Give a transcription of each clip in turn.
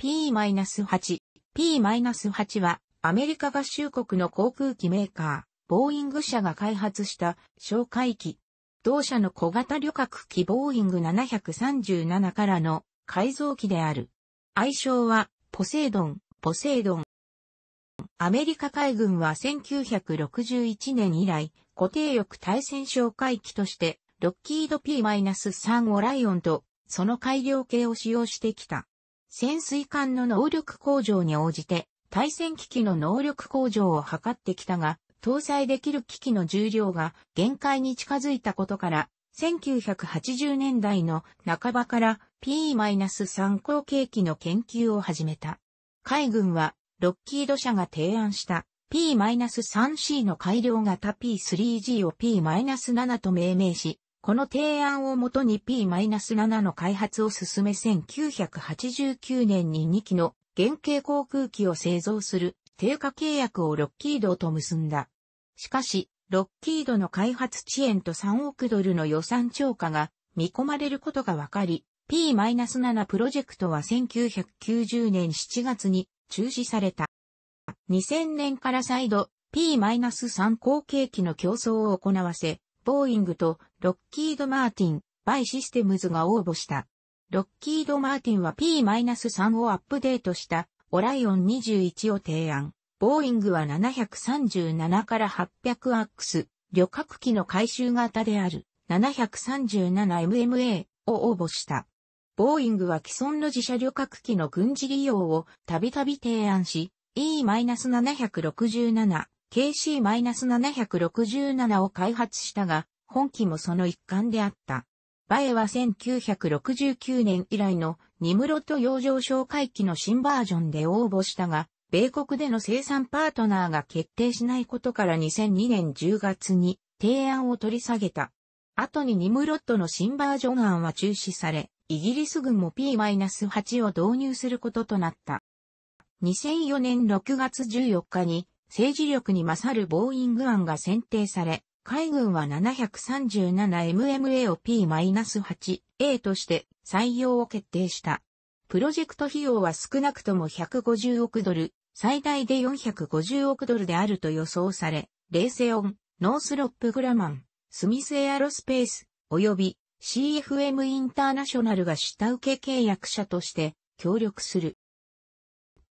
P-8。P-8 はアメリカ合衆国の航空機メーカー、ボーイング社が開発した哨戒機。同社の小型旅客機ボーイング737からの改造機である。愛称はポセイドン、ポセイドン。アメリカ海軍は1961年以来、固定翼対戦哨戒機として、ロッキード P-3 をライオンと、その改良系を使用してきた。潜水艦の能力向上に応じて、対戦機器の能力向上を図ってきたが、搭載できる機器の重量が限界に近づいたことから、1980年代の半ばから P-3 後継機の研究を始めた。海軍はロッキード社が提案した P-3C の改良型 P3G を P-7 と命名し、この提案をもとに P-7 の開発を進め1989年に2機の原型航空機を製造する定価契約をロッキードと結んだ。しかし、ロッキードの開発遅延と3億ドルの予算超過が見込まれることが分かり、P-7 プロジェクトは1990年7月に中止された。2000年から再度 P-3 後継機の競争を行わせ、ボーイングとロッキード・マーティン、バイシステムズが応募した。ロッキード・マーティンは P-3 をアップデートしたオライオン21を提案。ボーイングは737から800アックス、旅客機の回収型である 737MMA を応募した。ボーイングは既存の自社旅客機の軍事利用をたびたび提案し、E-767、KC-767 を開発したが、本機もその一環であった。バエは1969年以来のニムロット洋上哨戒機の新バージョンで応募したが、米国での生産パートナーが決定しないことから2002年10月に提案を取り下げた。後にニムロットの新バージョン案は中止され、イギリス軍も P-8 を導入することとなった。2004年6月14日に政治力に勝るボーイング案が選定され、海軍は 737MMA を P-8A として採用を決定した。プロジェクト費用は少なくとも150億ドル、最大で450億ドルであると予想され、レーセオン、ノースロップグラマン、スミスエアロスペース、及び CFM インターナショナルが下請け契約者として協力する。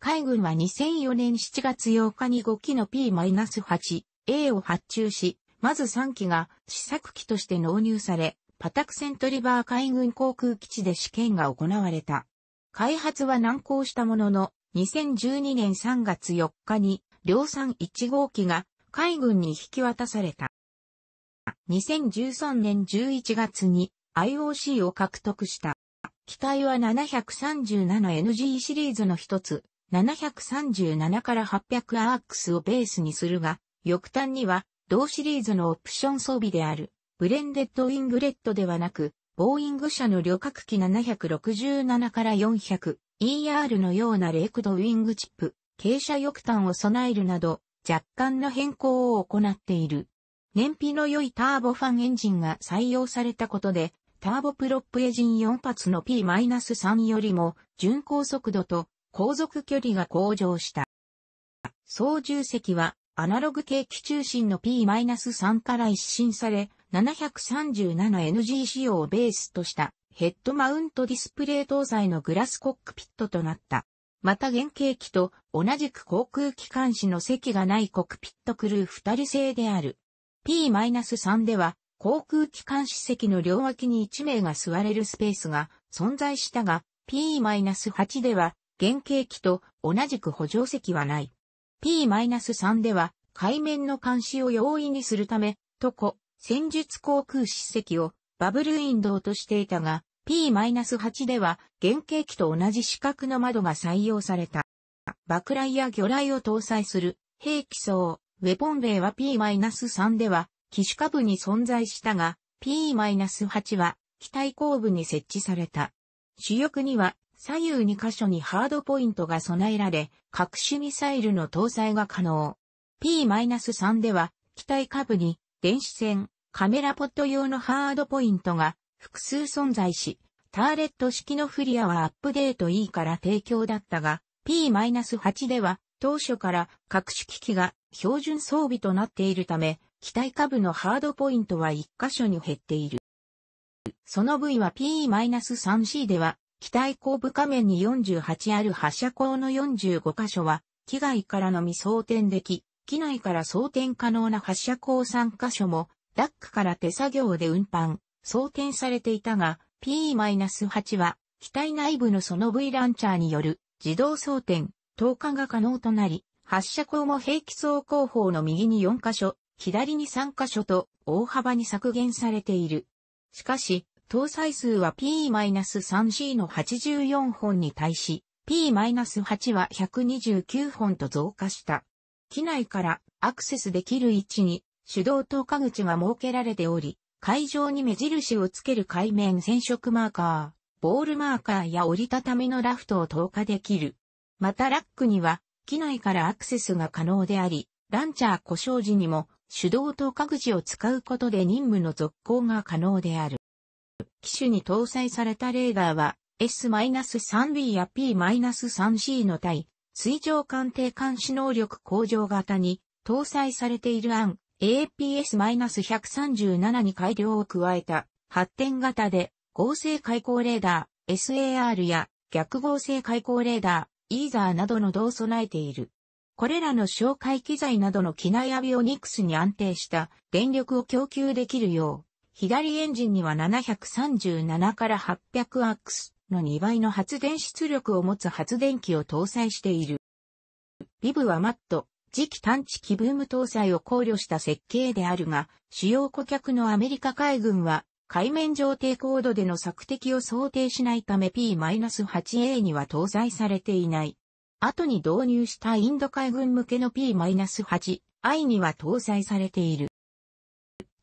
海軍は2004年7月8日に5機の P-8A を発注し、まず3機が試作機として納入され、パタクセントリバー海軍航空基地で試験が行われた。開発は難航したものの、2012年3月4日に量産1号機が海軍に引き渡された。2013年11月に IOC を獲得した。機体は 737NG シリーズの一つ、737から8 0 0クスをベースにするが、翌端には同シリーズのオプション装備である、ブレンデッドウィングレットではなく、ボーイング社の旅客機767から 400ER のようなレイクドウィングチップ、傾斜翼端を備えるなど、若干の変更を行っている。燃費の良いターボファンエンジンが採用されたことで、ターボプロップエジン4発の P-3 よりも、巡航速度と航続距離が向上した。操縦席はアナログ計器中心の P-3 から一新され、737NG 仕様をベースとしたヘッドマウントディスプレイ搭載のグラスコックピットとなった。また原型機と同じく航空機関士の席がないコックピットクルー2人制である。P-3 では航空機関士席の両脇に1名が座れるスペースが存在したが、P-8 では原型機と同じく補助席はない。P-3 では、海面の監視を容易にするため、トコ、戦術航空史跡をバブルウィンドウとしていたが、P-8 では原型機と同じ四角の窓が採用された。爆雷や魚雷を搭載する兵器層、ウェポンベイは P-3 では機種下部に存在したが、P-8 は機体後部に設置された。主翼には左右2箇所にハードポイントが備えられ、各種ミサイルの搭載が可能。P-3 では、機体下部に電子線、カメラポット用のハードポイントが複数存在し、ターレット式のフリアはアップデート E から提供だったが、P-8 では当初から各種機器が標準装備となっているため、機体下部のハードポイントは1箇所に減っている。その部位は P-3C では機体後部仮面に48ある発射口の45箇所は、機外からのみ装填でき、機内から装填可能な発射口3箇所も、ダックから手作業で運搬、装填されていたが、P-8 は、機体内部のその V ランチャーによる自動装填、投下が可能となり、発射口も兵器装後法の右に4箇所、左に3箇所と大幅に削減されている。しかし、搭載数は P-3C の84本に対し、P-8 は129本と増加した。機内からアクセスできる位置に手動投下口が設けられており、会場に目印をつける海面染色マーカー、ボールマーカーや折りたたみのラフトを投下できる。またラックには、機内からアクセスが可能であり、ランチャー故障時にも手動投下口を使うことで任務の続行が可能である。機種に搭載されたレーダーは S-3B や P-3C の対水上艦艇監視能力向上型に搭載されている案 APS-137 に改良を加えた発展型で合成開口レーダー SAR や逆合成開口レーダーイーザーなどの同備えている。これらの紹介機材などの機内アビオニクスに安定した電力を供給できるよう左エンジンには737から800アックスの2倍の発電出力を持つ発電機を搭載している。ビブはマット、次期探知機ブーム搭載を考慮した設計であるが、主要顧客のアメリカ海軍は、海面上低高度での索敵を想定しないため P-8A には搭載されていない。後に導入したインド海軍向けの P-8I には搭載されている。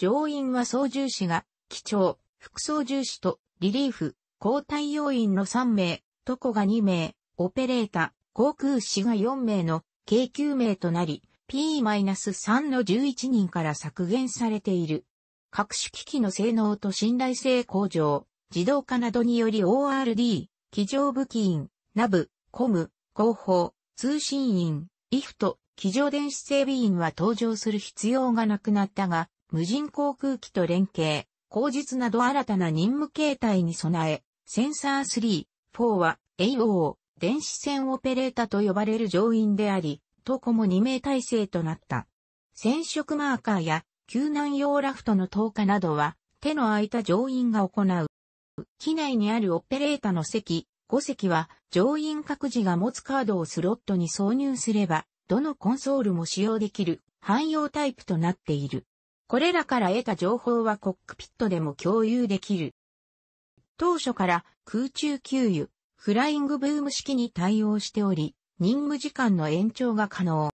乗員は操縦士が、機長、副操縦士と、リリーフ、交代要員の3名、トコが2名、オペレータ、ー、航空士が4名の、計9名となり、P-3 の11人から削減されている。各種機器の性能と信頼性向上、自動化などにより ORD、機上武器員、ナブ、コム、広報、通信員、イフト、機上電子整備員は登場する必要がなくなったが、無人航空機と連携、口実など新たな任務形態に備え、センサー3、4は AO、電子線オペレータと呼ばれる乗員であり、とこも2名体制となった。染色マーカーや救難用ラフトの投下などは、手の空いた乗員が行う。機内にあるオペレータの席、5席は乗員各自が持つカードをスロットに挿入すれば、どのコンソールも使用できる汎用タイプとなっている。これらから得た情報はコックピットでも共有できる。当初から空中給油、フライングブーム式に対応しており、任務時間の延長が可能。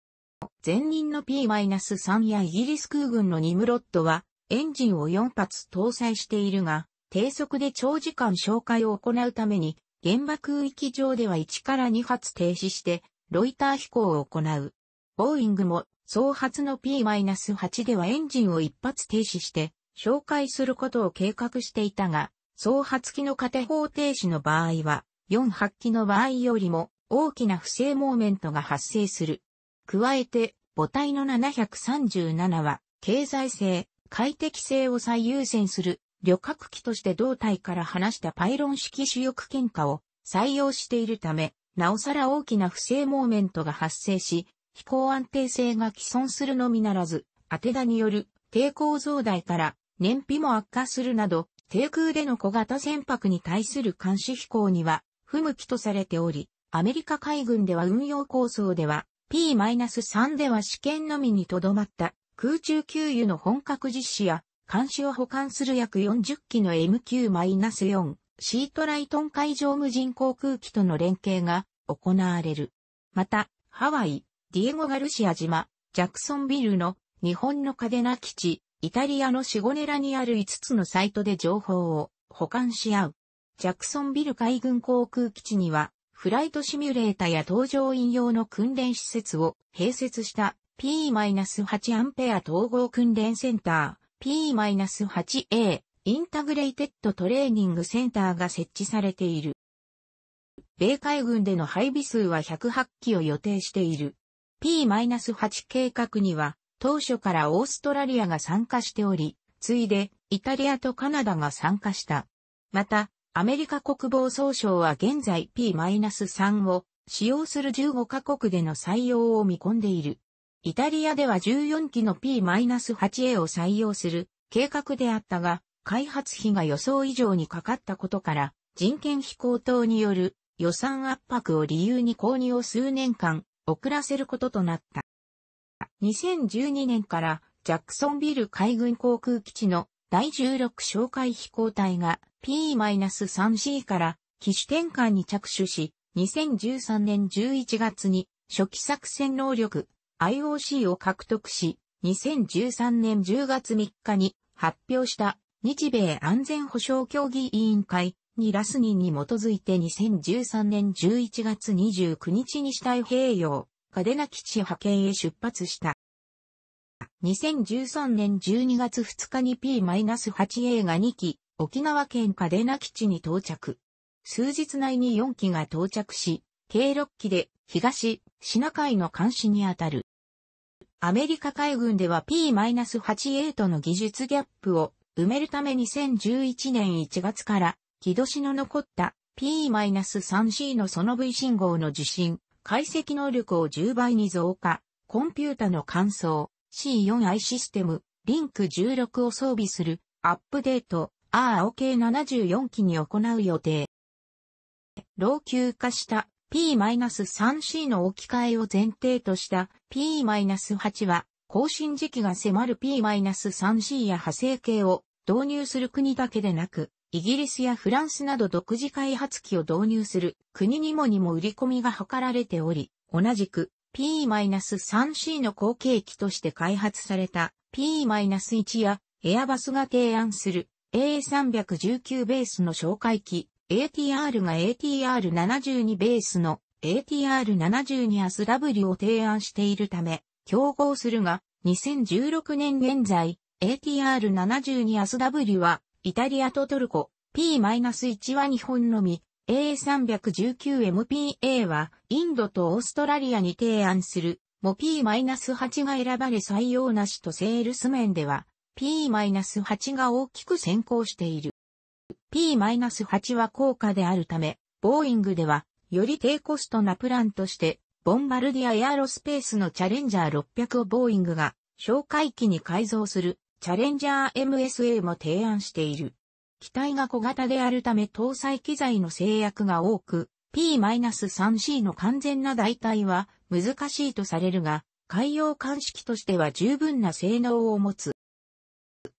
前任の P-3 やイギリス空軍のニムロッドはエンジンを4発搭載しているが、低速で長時間紹介を行うために、現場空域上では1から2発停止して、ロイター飛行を行う。ボーイングも総発の P-8 ではエンジンを一発停止して、紹介することを計画していたが、総発機の片方停止の場合は、4発機の場合よりも大きな不正モーメントが発生する。加えて、母体の737は、経済性、快適性を最優先する、旅客機として胴体から離したパイロン式主翼喧嘩を採用しているため、なおさら大きな不正モーメントが発生し、飛行安定性が既存するのみならず、当て田による抵抗増大から燃費も悪化するなど、低空での小型船舶に対する監視飛行には不向きとされており、アメリカ海軍では運用構想では P-3 では試験のみにとどまった空中給油の本格実施や監視を保管する約40機の MQ-4 シートライトン海上無人航空機との連携が行われる。また、ハワイ、ディエゴ・ガルシア島、ジャクソンビルの日本のカデナ基地、イタリアのシゴネラにある5つのサイトで情報を保管し合う。ジャクソンビル海軍航空基地には、フライトシミュレータや搭乗員用の訓練施設を併設した P-8 アンペア統合訓練センター P-8A インタグレイテッドトレーニングセンターが設置されている。米海軍での配備数は108機を予定している。P-8 計画には、当初からオーストラリアが参加しており、ついで、イタリアとカナダが参加した。また、アメリカ国防総省は現在 P-3 を使用する15カ国での採用を見込んでいる。イタリアでは14機の P-8A を採用する計画であったが、開発費が予想以上にかかったことから、人権飛行等による予算圧迫を理由に購入を数年間遅らせることとなった。2012年からジャクソンビル海軍航空基地の第16哨戒飛行隊が P-3C から機種転換に着手し、2013年11月に初期作戦能力 IOC を獲得し、2013年10月3日に発表した日米安全保障協議委員会にラスニンに基づいて2013年11月29日に体平洋、嘉手納基地派遣へ出発した。2013年12月2日に P-8A が2機、沖縄県嘉手納基地に到着。数日内に4機が到着し、計6機で東、シナ海の監視にあたる。アメリカ海軍では P-8A との技術ギャップを埋めるため2011年1月から木年の残った P-3C のその V 信号の受信、解析能力を10倍に増加、コンピュータの感想、C4i システム、リンク16を装備する、アップデート、ROK74 機に行う予定。老朽化した P-3C の置き換えを前提とした P-8 は、更新時期が迫る P-3C や派生系を導入する国だけでなく、イギリスやフランスなど独自開発機を導入する国にもにも売り込みが図られており、同じく P-3C の後継機として開発された P-1 やエアバスが提案する A319 ベースの紹介機 ATR が ATR72 ベースの ATR72 アス W を提案しているため、競合するが、2016年現在、ATR72 アス W はイタリアとトルコ、P-1 は日本のみ、A319MPA はインドとオーストラリアに提案する、も P-8 が選ばれ採用なしとセールス面では、P-8 が大きく先行している。P-8 は高価であるため、ボーイングでは、より低コストなプランとして、ボンバルディアエアロスペースのチャレンジャー600をボーイングが、紹介機に改造するチャレンジャー MSA も提案している。機体が小型であるため搭載機材の制約が多く、P-3C の完全な代替は難しいとされるが、海洋鑑識としては十分な性能を持つ。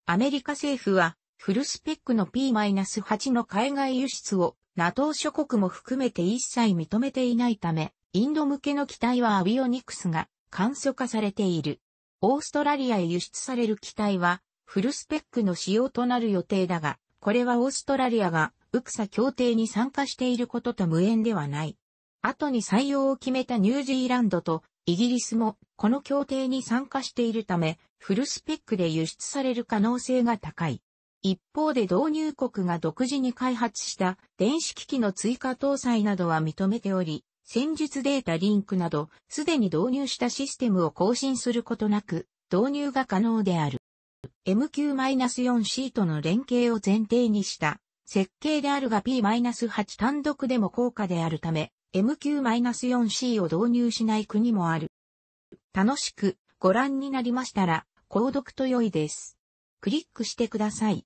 アメリカ政府は、フルスペックの P-8 の海外輸出を NATO 諸国も含めて一切認めていないため、インド向けの機体はアビオニクスが簡素化されている。オーストラリアへ輸出される機体は、フルスペックの使用となる予定だが、これはオーストラリアが、ウクサ協定に参加していることと無縁ではない。後に採用を決めたニュージーランドとイギリスもこの協定に参加しているため、フルスペックで輸出される可能性が高い。一方で導入国が独自に開発した電子機器の追加搭載などは認めており、戦術データリンクなど、すでに導入したシステムを更新することなく、導入が可能である。MQ-4 c との連携を前提にした設計であるが P-8 単独でも効果であるため、MQ-4C を導入しない国もある。楽しくご覧になりましたら、購読と良いです。クリックしてください。